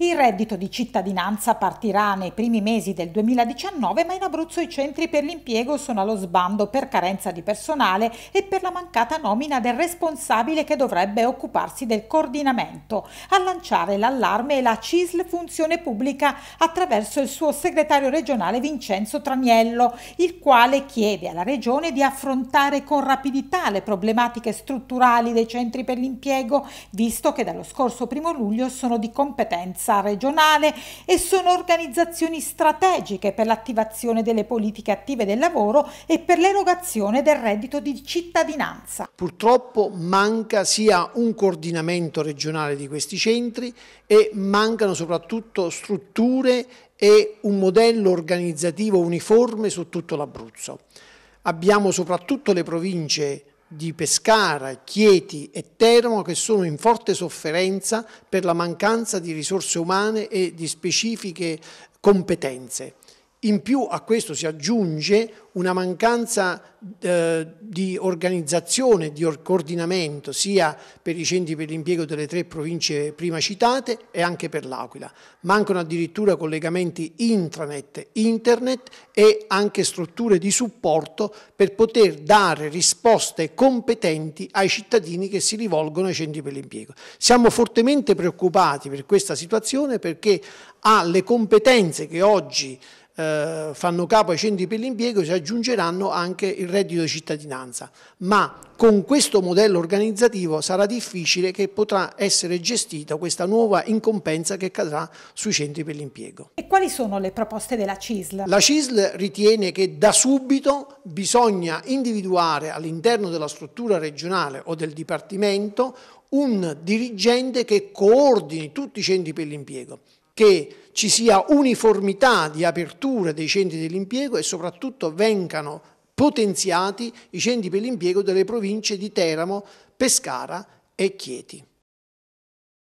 Il reddito di cittadinanza partirà nei primi mesi del 2019, ma in Abruzzo i centri per l'impiego sono allo sbando per carenza di personale e per la mancata nomina del responsabile che dovrebbe occuparsi del coordinamento. A lanciare l'allarme è la CISL Funzione Pubblica attraverso il suo segretario regionale Vincenzo Traniello, il quale chiede alla Regione di affrontare con rapidità le problematiche strutturali dei centri per l'impiego, visto che dallo scorso primo luglio sono di competenza stessa regionale e sono organizzazioni strategiche per l'attivazione delle politiche attive del lavoro e per l'erogazione del reddito di cittadinanza. Purtroppo manca sia un coordinamento regionale di questi centri e mancano soprattutto strutture e un modello organizzativo uniforme su tutto l'Abruzzo. Abbiamo soprattutto le province di Pescara, Chieti e Teramo che sono in forte sofferenza per la mancanza di risorse umane e di specifiche competenze. In più a questo si aggiunge una mancanza eh, di organizzazione, di coordinamento sia per i centri per l'impiego delle tre province prima citate e anche per l'Aquila. Mancano addirittura collegamenti intranet, internet e anche strutture di supporto per poter dare risposte competenti ai cittadini che si rivolgono ai centri per l'impiego. Siamo fortemente preoccupati per questa situazione perché ha le competenze che oggi eh, fanno capo ai centri per l'impiego si aggiungeranno anche il reddito di cittadinanza, ma con questo modello organizzativo sarà difficile che potrà essere gestita questa nuova incompensa che cadrà sui centri per l'impiego. E quali sono le proposte della CISL? La CISL ritiene che da subito bisogna individuare all'interno della struttura regionale o del Dipartimento un dirigente che coordini tutti i centri per l'impiego che ci sia uniformità di apertura dei centri dell'impiego e soprattutto vengano potenziati i centri per l'impiego delle province di Teramo, Pescara e Chieti.